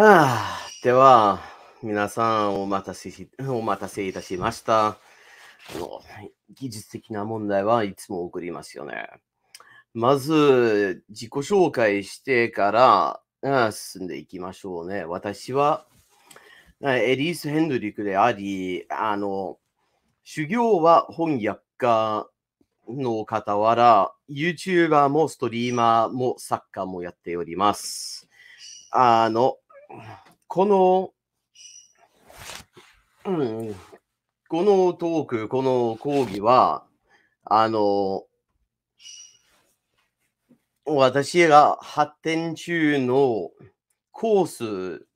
ああ、では、皆さんお待たせし、お待たせいたしました。技術的な問題はいつも送りますよね。まず、自己紹介してから、うん、進んでいきましょうね。私は、エリース・ヘンドリックであり、あの、修行は翻訳家の傍ら、YouTuber もストリーマーもサッカーもやっております。あの、この、うん、このトーク、この講義は、あの、私が発展中のコース、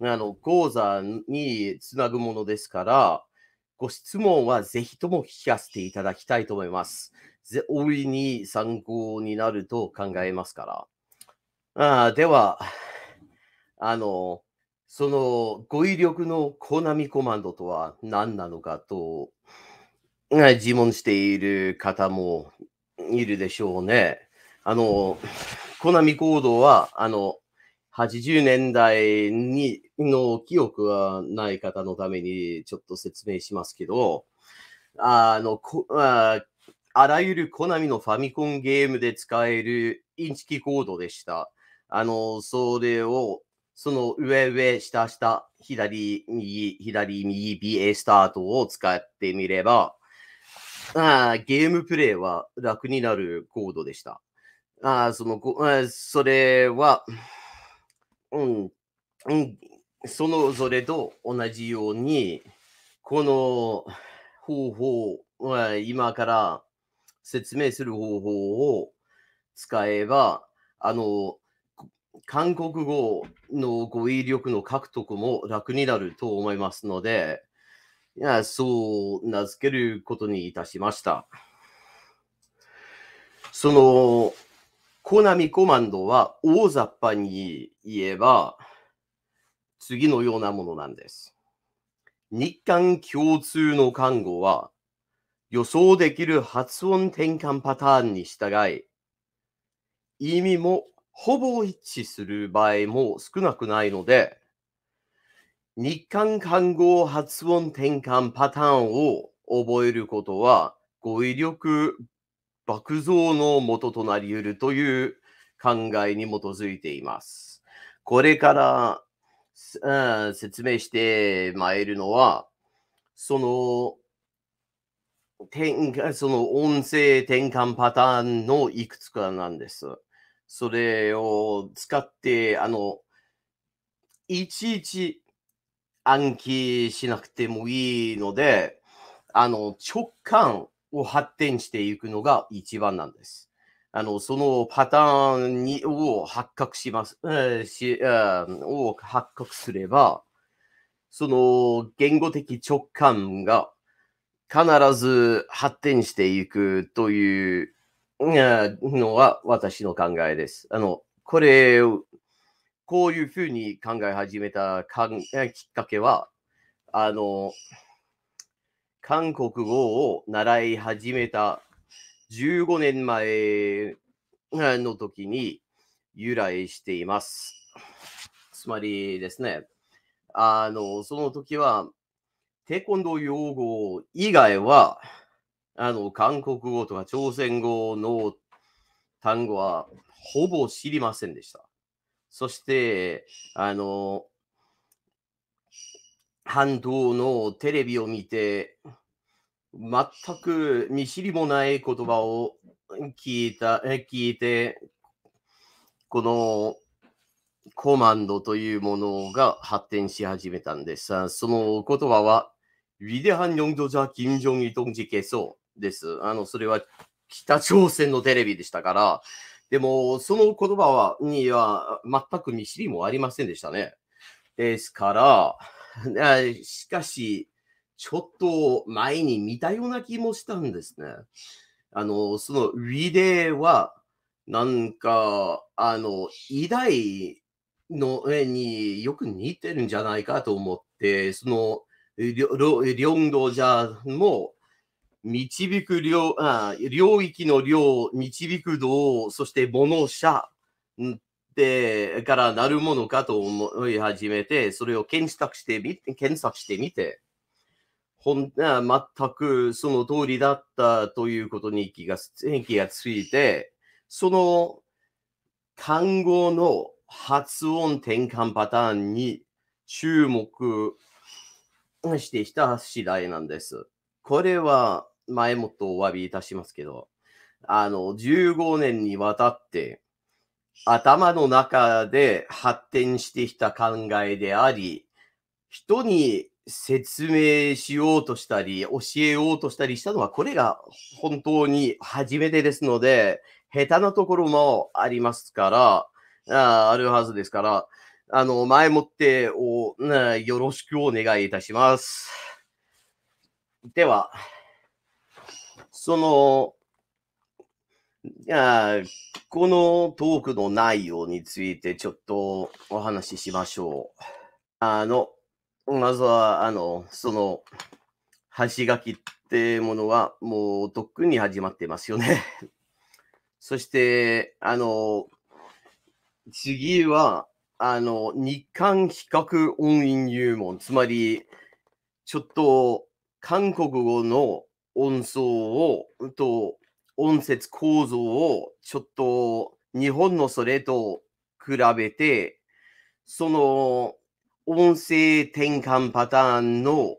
あの、講座につなぐものですから、ご質問はぜひとも聞かせていただきたいと思います。大いに参考になると考えますから。あでは、あの、その語彙力のコナミコマンドとは何なのかと、自問している方もいるでしょうね。あの、コナミコードは、あの、80年代にの記憶はない方のためにちょっと説明しますけど、あの、ああらゆるコナミのファミコンゲームで使えるインチキコードでした。あの、それをその上、上、下、下、左、右、左、右、BA スタートを使ってみれば、あゲームプレイは楽になるコードでした。あそのあそれは、うん、うん、そのそれと同じように、この方法、今から説明する方法を使えば、あの、韓国語の語彙力の獲得も楽になると思いますので、いやそう名付けることにいたしました。その、コナミコマンドは大雑把に言えば、次のようなものなんです。日韓共通の看護は、予想できる発音転換パターンに従い、意味もほぼ一致する場合も少なくないので、日韓韓語発音転換パターンを覚えることは語彙力爆増の元となり得るという考えに基づいています。これから、うん、説明してまいるのは、その、その音声転換パターンのいくつかなんです。それを使って、あの、いちいち暗記しなくてもいいので、あの、直感を発展していくのが一番なんです。あの、そのパターンにを発覚します、えー、し、えー、を発覚すれば、その言語的直感が必ず発展していくというのは私の考えです。あの、これこういうふうに考え始めたかんきっかけは、あの、韓国語を習い始めた15年前の時に由来しています。つまりですね、あの、その時は、テコンドー用語以外は、あの、韓国語とか朝鮮語の単語はほぼ知りませんでした。そして、あの、半島のテレビを見て、全く見知りもない言葉を聞いた、聞いて、このコマンドというものが発展し始めたんです。その言葉は、ウィハン・위대한영도자김종일동지께서です。あの、それは北朝鮮のテレビでしたから、でも、その言葉は、には全く見知りもありませんでしたね。ですから、しかし、ちょっと前に見たような気もしたんですね。あの、そのウィデーは、なんか、あの、偉大の絵によく似てるんじゃないかと思って、その、領土者も導く領あ領域の領、導く道、そして物者でからなるものかと思い始めて、それを検索してみ検索してみて、ほん全くその通りだったということに気が気がついて、その単語の発音転換パターンに注目してきた次第なんです。これは前もっとお詫びいたしますけど、あの、15年にわたって、頭の中で発展してきた考えであり、人に説明しようとしたり、教えようとしたりしたのは、これが本当に初めてですので、下手なところもありますから、ああるはずですから、あの、前もってお、よろしくお願いいたします。では。その、いやこのトークの内容についてちょっとお話ししましょう。あの、まずは、あの、その、端書きってものはもうとっくに始まってますよね。そして、あの、次は、あの、日韓比較音韻入門、つまり、ちょっと韓国語の音相を、と、音節構造をちょっと日本のそれと比べて、その音声転換パターンの、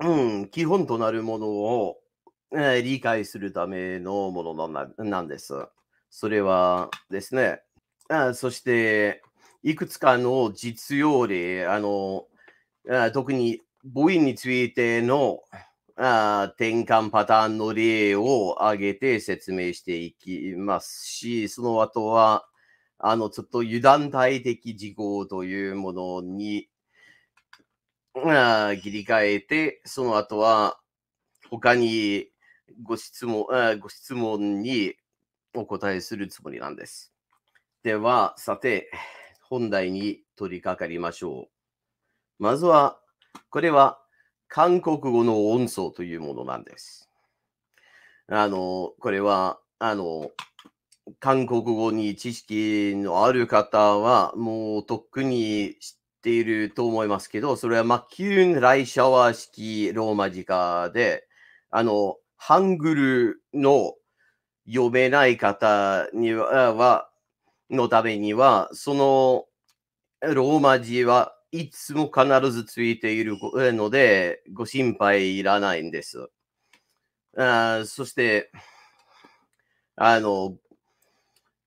うん、基本となるものを、えー、理解するためのものななんです。それはですね、あそして、いくつかの実用例、あの、あ特に V についてのあ転換パターンの例を挙げて説明していきますし、その後は、あの、ちょっと油断大的事項というものにあ切り替えて、その後は、他にご質問あ、ご質問にお答えするつもりなんです。では、さて、本題に取り掛かりましょう。まずは、これは韓国語の音素というものなんです。あの、これは、あの、韓国語に知識のある方は、もうとっくに知っていると思いますけど、それはマキューン・ライシャワ式ローマ字化で、あの、ハングルの読めない方には、のためには、そのローマ字はいつも必ずついているので、ご心配いらないんです。あそして、あの、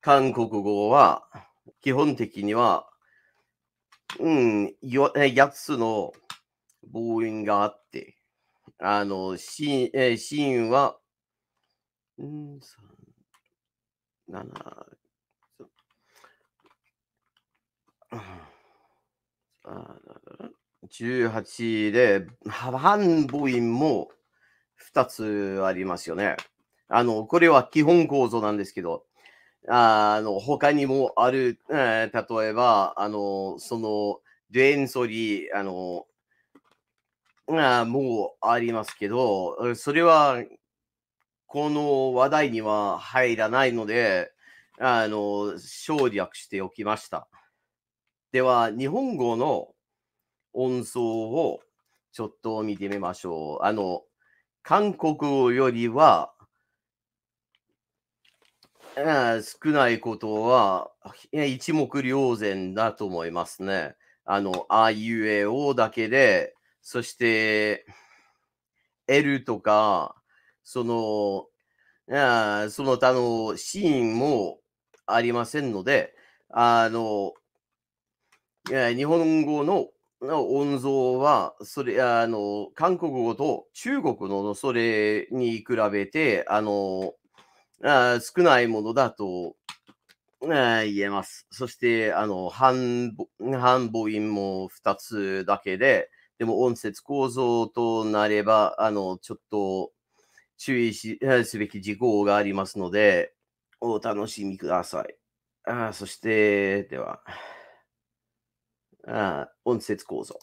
韓国語は基本的には、うん、8つの母音があって、あの、シーン、えシーンは、うん、3、7、18で、ハンボインも2つありますよね。あの、これは基本構造なんですけど、あの、他にもある、例えば、あの、その、デンソリー、あの、あもうありますけど、それは、この話題には入らないので、あの、省略しておきました。では、日本語の音相をちょっと見てみましょう。あの、韓国語よりは、少ないことは一目瞭然だと思いますね。あの、あいうえおだけで、そして、L とか、その、あその他のシーンもありませんので、あの、日本語の音像は、それ、あの、韓国語と中国のそれに比べて、あの、あ少ないものだと、言えます。そして、あの、半半母音も2つだけで、でも音節構造となれば、あの、ちょっと注意しすべき事項がありますので、お楽しみください。あそして、では。あ音節構造。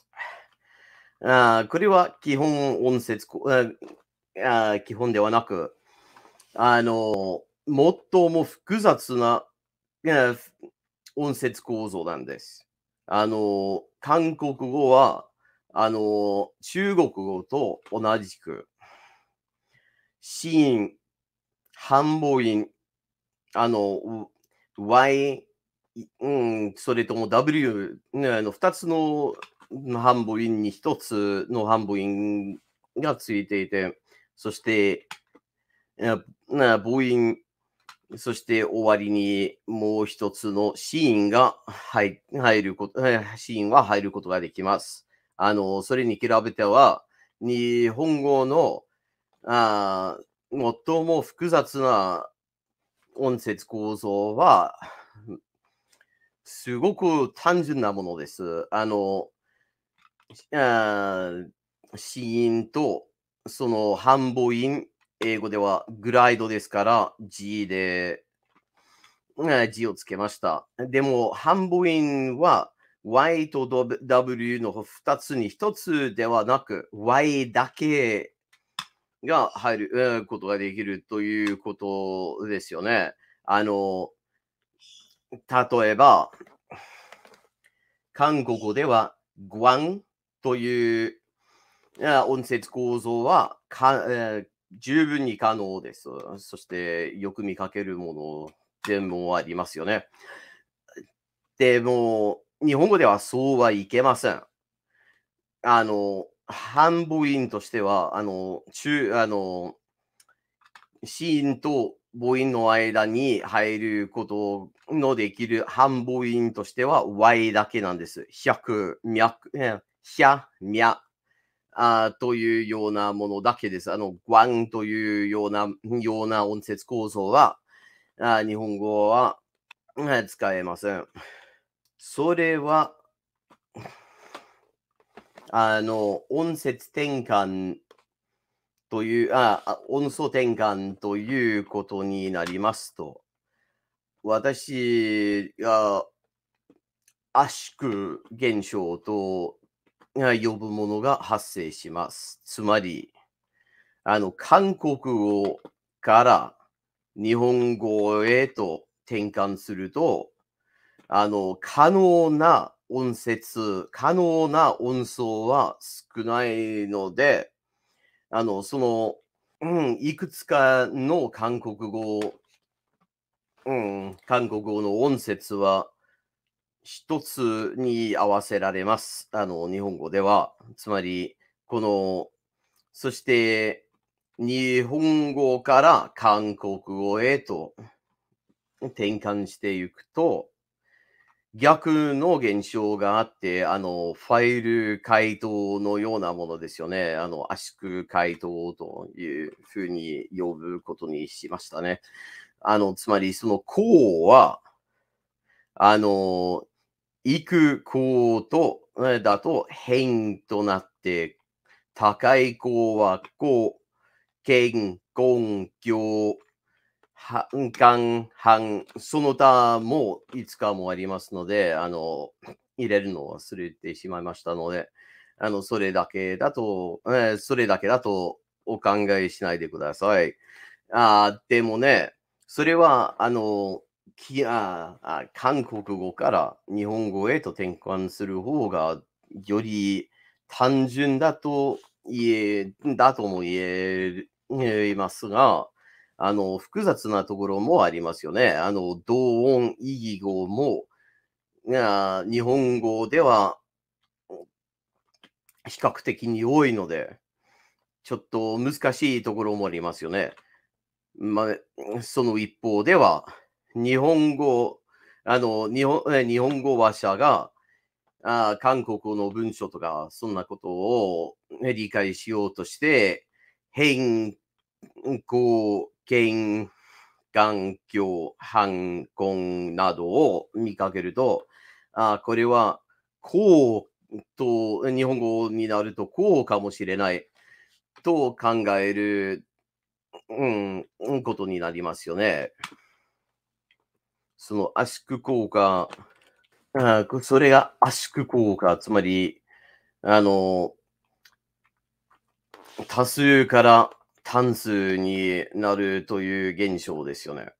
あこれは基本音節あ基本ではなく、あの、最も複雑な音節構造なんです。あの、韓国語は、あの、中国語と同じく、シーン、半母音、あの、y、うん、それとも W、ね、あの2つの半インに1つの半インがついていて、そして、母音、そして終わりにもう1つのシーンが入ること、シーンは入ることができます。あの、それに比べては、日本語の、あ最も複雑な音節構造は、すごく単純なものです。あの、あ死因と、その反母音、英語ではグライドですから G で、G をつけました。でも、反母音は Y と W の2つに1つではなく、Y だけが入ることができるということですよね。あの、例えば、韓国語では、グワンという音節構造はか、えー、十分に可能です。そして、よく見かけるものでもありますよね。でも、日本語ではそうはいけません。あの、半母音としては、あの、中、あの、ーンと母音の間に入ることのできる半母音としては Y だけなんです。百、脈、百、脈あというようなものだけです。あの、ワンというような、ような音節構造は、あ日本語は使えません。それは、あの、音節転換という、あ、音素転換ということになりますと、私が圧縮現象と呼ぶものが発生します。つまり、あの、韓国語から日本語へと転換すると、あの、可能な音節、可能な音層は少ないので、あの、その、うん、いくつかの韓国語、うん、韓国語の音節は、一つに合わせられます。あの、日本語では。つまり、この、そして、日本語から韓国語へと転換していくと、逆の現象があって、あの、ファイル回答のようなものですよね。あの、圧縮回答というふうに呼ぶことにしましたね。あの、つまり、その項は、あの、く項と、だと変となって、高い項は項、健、根、行、反感、反、その他もいつかもありますので、あの、入れるのを忘れてしまいましたので、あの、それだけだと、えー、それだけだとお考えしないでください。あでもね、それは、あの、きああ韓国語から日本語へと転換する方がより単純だと言え、だとも言えますが、あの、複雑なところもありますよね。あの、同音異義語も、日本語では比較的に多いので、ちょっと難しいところもありますよね。まあ、その一方では、日本語、あの、日本日本語話者があ韓国の文書とか、そんなことを理解しようとして、変更見、眼鏡、反根などを見かけると、あこれはこうと、日本語になるとこうかもしれないと考える、うん、ことになりますよね。その圧縮効果、あそれが圧縮効果、つまり、あの、多数から単数になるという現象ですよね。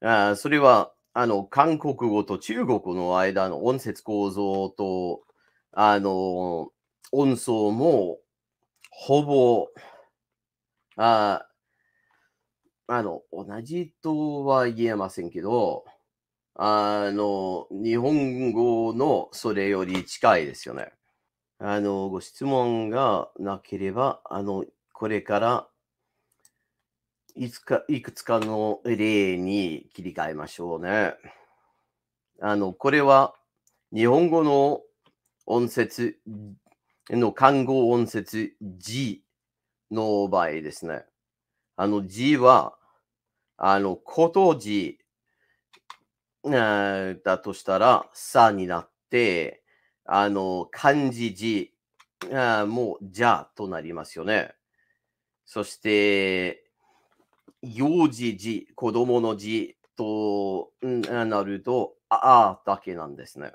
あそれはあの韓国語と中国の間の音節構造とあの音相もほぼああの同じとは言えませんけどあの日本語のそれより近いですよね。あのご質問がなければあのこれからいつか、いくつかの例に切り替えましょうね。あの、これは日本語の音節の漢語音節 G の場合ですね。あの G は、あの、こと字だとしたら、さになって、あの、漢字字もう、じゃとなりますよね。そして、幼児児、子供の児となると、あだけなんですね。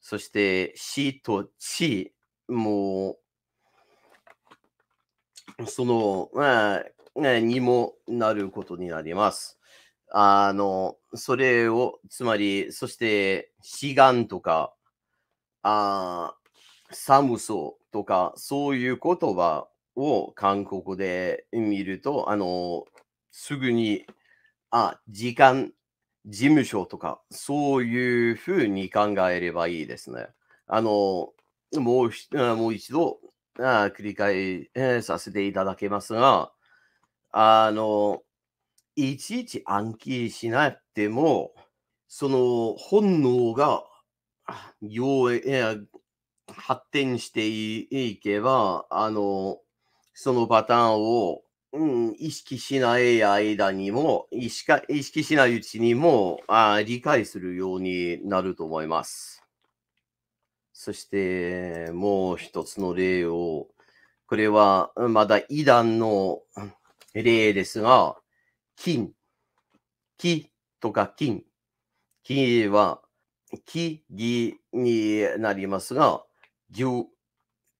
そして、しとちも、その、あにもなることになります。あの、それを、つまり、そして、がんとか、あ寒そうとか、そういう言葉を韓国で見ると、あの、すぐに、あ、時間、事務所とか、そういうふうに考えればいいですね。あの、もうもう一度あ繰り返、させていただけますが、あの、いちいち暗記しなくても、その本能がよう、え発展していけば、あの、そのパターンをうん、意識しない間にも、意識意識しないうちにもあ理解するようになると思います。そして、もう一つの例を、これはまだ異段の例ですが、金、木とか金、木は木、木になりますが、牛、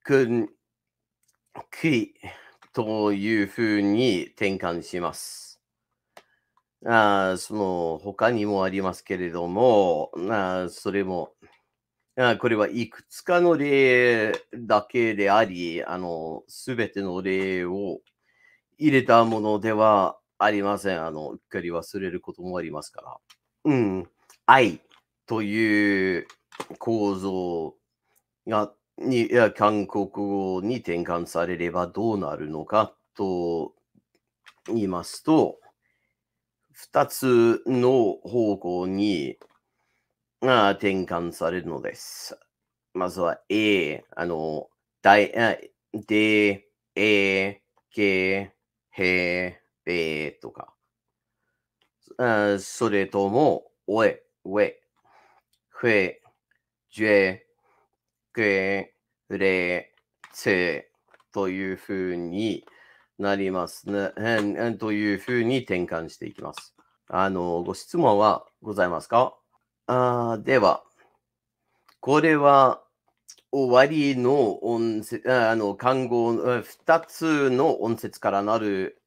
君、木、というふうに転換します。あその他にもありますけれども、あそれもあ、これはいくつかの例だけであり、あの、すべての例を入れたものではありません。あの、うっかり忘れることもありますから。うん。愛という構造がに、韓国語に転換されればどうなるのかと言いますと、二つの方向にあ転換されるのです。まずは A、あの、大、あええ、け、へ、べとか。あそれとも、おえ、うえ、ふえ、じゅえ、クレツというふうになりますね。というふうに転換していきます。あの、ご質問はございますかあでは、これは終わりの音節、あの、単語、2つの音節からなる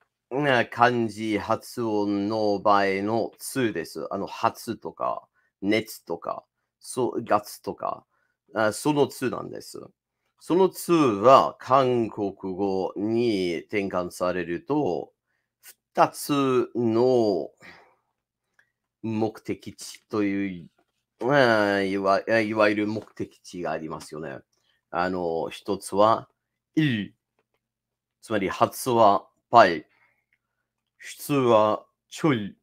漢字発音の場合の2です。あの、発とか、熱とか、そう、ガツとか。あその2なんです。その2は韓国語に転換されると、2つの目的地といういわ、いわゆる目的地がありますよね。あの、一つは、い、つまり発はパイ、通はちょい、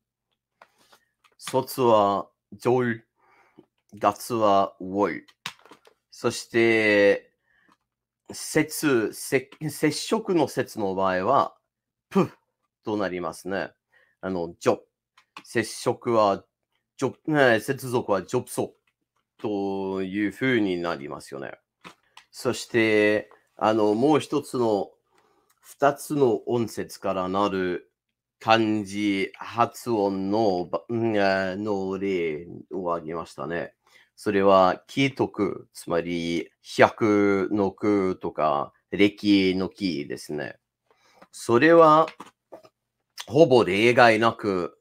卒はジョイ、月はウォイ。そして、接、接接触の接の場合は、プとなりますね。あの、ジョ。接触は、ジョ、ね、接続はジョプソというふうになりますよね。そして、あの、もう一つの、二つの音節からなる漢字発音の、の例を挙げましたね。それは、木徳、つまり、百の句とか、歴の木ですね。それは、ほぼ例外なく、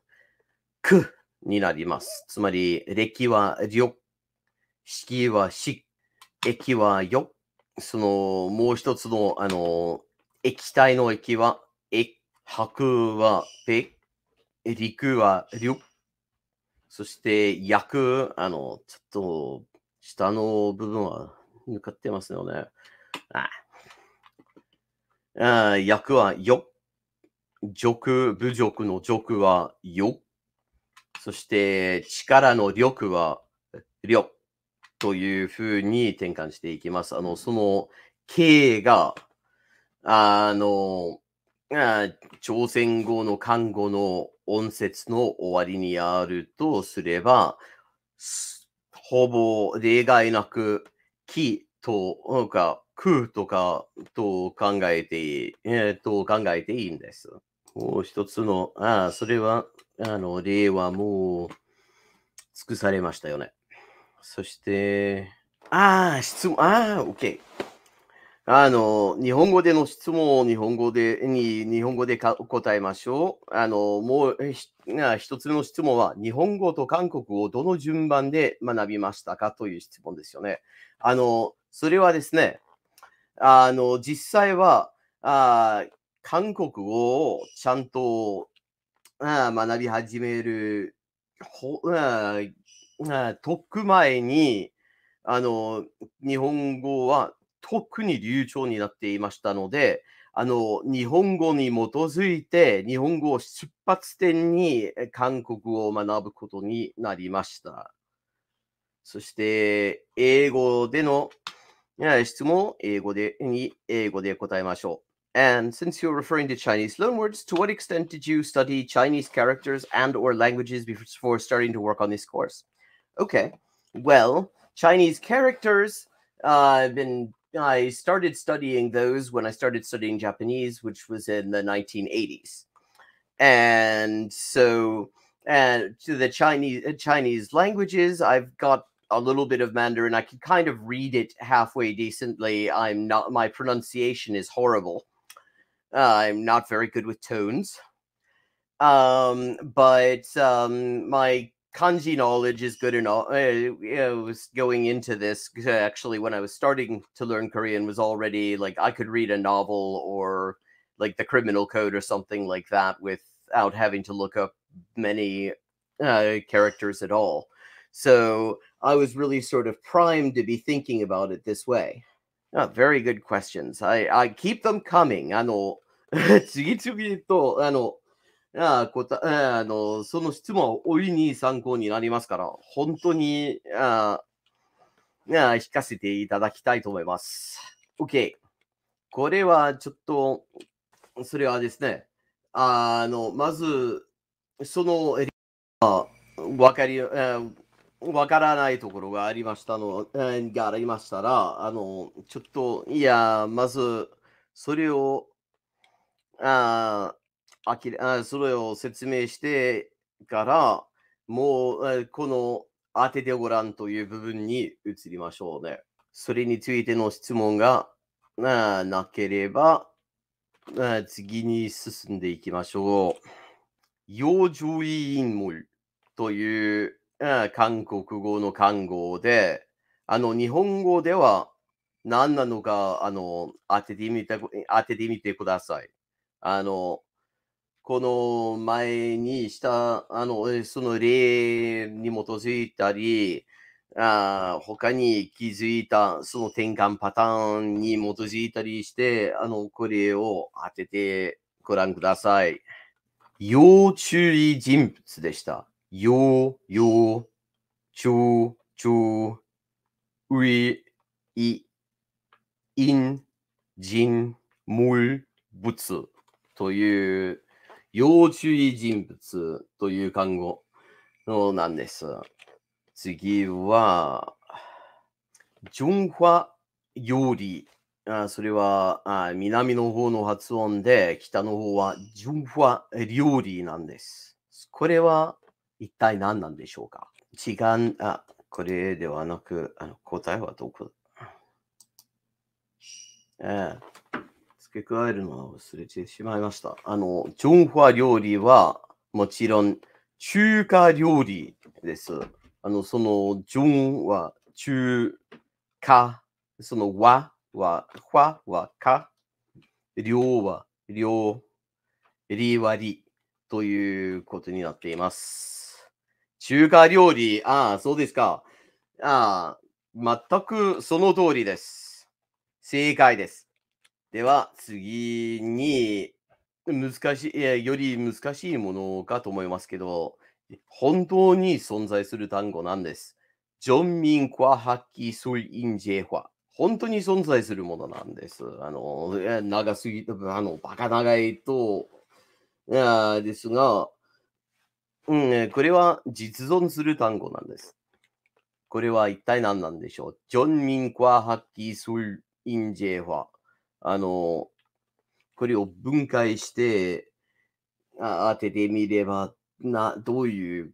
くになります。つまり、歴は力、式はし、液はよ、その、もう一つの、あの、液体の液は、え、白は、べ、陸は、りょ、そして役、あの、ちょっと、下の部分は抜かってますよね。ああ焼はよ。辱、侮辱の辱はよ。そして、力の力はりょ。というふうに転換していきます。あの、その、形が、あの、朝鮮語の漢語の音節の終わりにあるとすれば、ほぼ例外なく、きとか、くとかと考えていい、えー、と考えていいんです。もう一つの、あそれは、あの、例はもう、尽くされましたよね。そして、ああ、質問、ああ、OK。あの、日本語での質問を日本語で、に日本語で答えましょう。あの、もう一つ目の質問は、日本語と韓国をどの順番で学びましたかという質問ですよね。あの、それはですね、あの、実際は、あ韓国語をちゃんとあ学び始めるほああ、とっく前に、あの、日本語は特に流暢になっていましたので、あの日本語に基づいて、日本語を出発点に韓国を学ぶことになりました。そして、英語での質問英語でに英語で答えましょう。And since you're referring to Chinese loanwords, to what extent did you study Chinese characters and or languages before starting to work on this course? Okay. Well, Chinese characters uh, I've been I started studying those when I started studying Japanese, which was in the 1980s. And so, and uh, to the Chinese uh, Chinese languages, I've got a little bit of Mandarin. I can kind of read it halfway decently. I'm not my pronunciation is horrible. Uh, I'm not very good with tones. Um, but um, my kanji knowledge is good enough. I, I was going into this uh, actually when I was starting to learn Korean was already like I could read a novel or like the criminal code or something like that without having to look up many uh, characters at all. So I was really sort of primed to be thinking about it this way. Oh, very good questions. I, I keep them coming. know. あ答えあのその質問を大いに参考になりますから、本当にああ引かせていただきたいと思います。OK。これはちょっと、それはですね、あのまず、そのエリア分かり、えー、分からないところがありましたの、えー、がありましたら、あの、ちょっと、いや、まず、それを、ああきあそれを説明してから、もうこの当ててごらんという部分に移りましょうね。それについての質問がなければ、次に進んでいきましょう。洋上委員もという韓国語の漢語で、あの日本語では何なのかあの当ててみて当ててみてください。あのこの前にした、あの、その例に基づいたり、あ他に気づいた、その転換パターンに基づいたりして、あの、これを当ててご覧ください。要注意人物でした。要、要、中、中、うい、い、因、人、物、物という要注意人物という単語のなんです。次は、ジョンファ料理。あそれはあ南の方の発音で、北の方はジョンファ料理なんです。これは一体何なんでしょうか時間、あ、これではなく、あの答えはどこだ、えー付け加えるのは忘れてしまいました。あの、ジョンファ料理はもちろん中華料理です。あの、その、ジョンは中華、その和は、和はか、量は量、り割りということになっています。中華料理、ああ、そうですか。ああ、全くその通りです。正解です。では、次に、難しい、より難しいものかと思いますけど、本当に存在する単語なんです。ジョンミンクワハッキソイインジェファ。本当に存在するものなんです。あの、長すぎ、あの、バカ長いと、あですが、うん、これは実存する単語なんです。これは一体何なんでしょうジョンミンクワハッキソイインジェファ。あの、これを分解して当ててみれば、な、どういう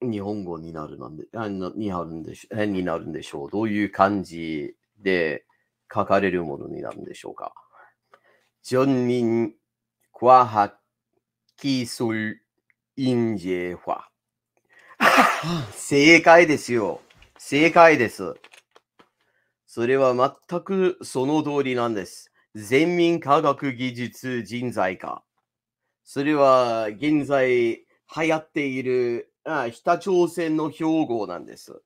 日本語になるなんで、あになるんでしになるんでしょう。どういう漢字で書かれるものになるんでしょうか。正解ですよ。正解です。それは全くその通りなんです。全民科学技術人材化。それは現在流行っているあ北朝鮮の標語なんです。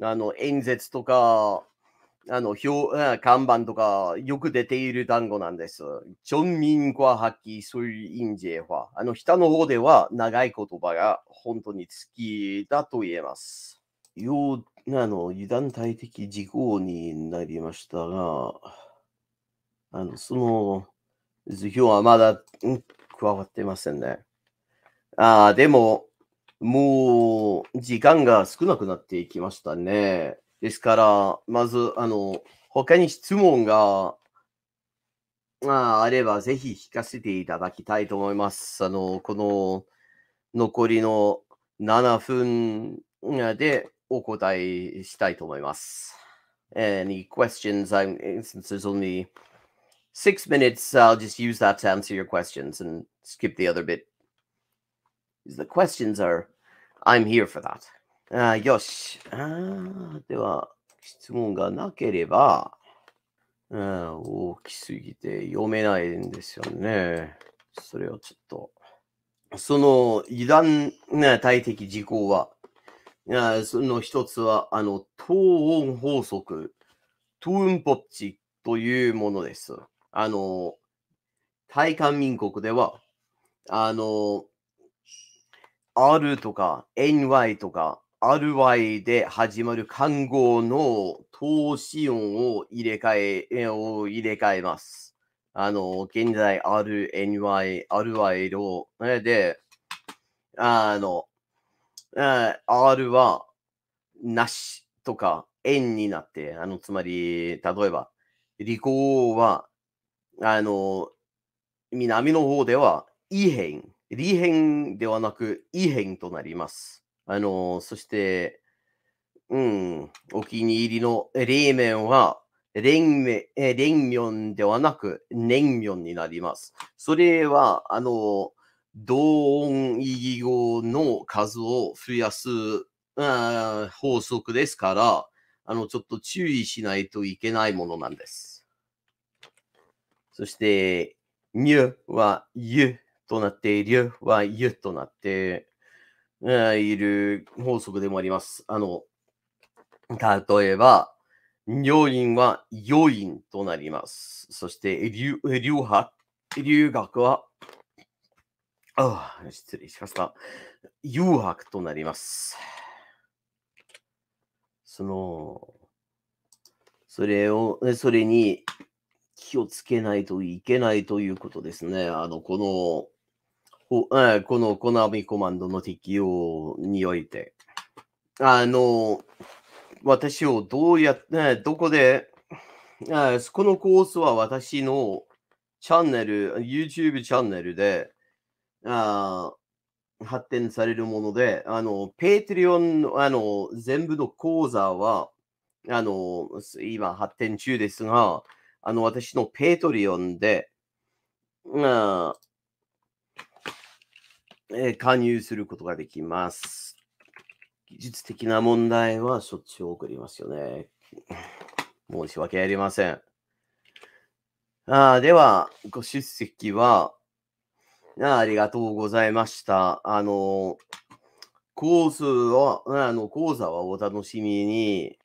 あの演説とか、あの表看板とかよく出ている単語なんです。チョンミンコアハキソイインジェファ。あの北の方では長い言葉が本当に好きだと言えます。ようあの油断大的事項になりましたが、あの、その、図表はまだ、加わってませんね。ああ、でも、もう、時間が少なくなっていきましたね。ですから、まず、あの、他に質問が、まあ、あれば、ぜひ聞かせていただきたいと思います。あの、この、残りの7分でお答えしたいと思います。Any questions? I'm, since there's only six minutes, I'll just use that to answer your questions and skip the other bit. The questions are, I'm here for that. あよしあ。では、質問がなければ、大きすぎて読めないんですよね。それをちょっと。その異断な大敵事項は、その一つは、あの、東音法則、トゥーンポッチというものです。あの、大韓民国では、あの、R とか NY とか RY で始まる漢語の投資音を入れ替え、を入れ替えます。あの、現在 R、NY、RY を、で、あの、R はなしとか円になって、あの、つまり、例えば、理工はあの、南の方では異変、異変ではなく異変となります。あの、そして、うん、お気に入りの冷麺は、連綿、連綿ではなく、年綿になります。それは、あの、同音異義語の数を増やす、法則ですから、あの、ちょっと注意しないといけないものなんです。そして、にゅはゆとなって、りゅはゆとなっている法則でもあります。あの、例えば、女んはいんとなります。そして、りゅ、りゅ留学は、ああ、失礼しました。誘惑となります。その、それを、それに、気をつけないといけないということですね。あの、この、えこのコナミコマンドの適用において。あの、私をどうやって、どこで、このコースは私のチャンネル、YouTube チャンネルで、あ発展されるもので、あの、ペイトリオンの、あの、全部の講座は、あの、今発展中ですが、あの、私のペイトリオンで、うん、え加入することができます。技術的な問題はしょっちゅう送りますよね。申し訳ありません。あでは、ご出席はあ、ありがとうございました。あの、コースは、あの、講座はお楽しみに。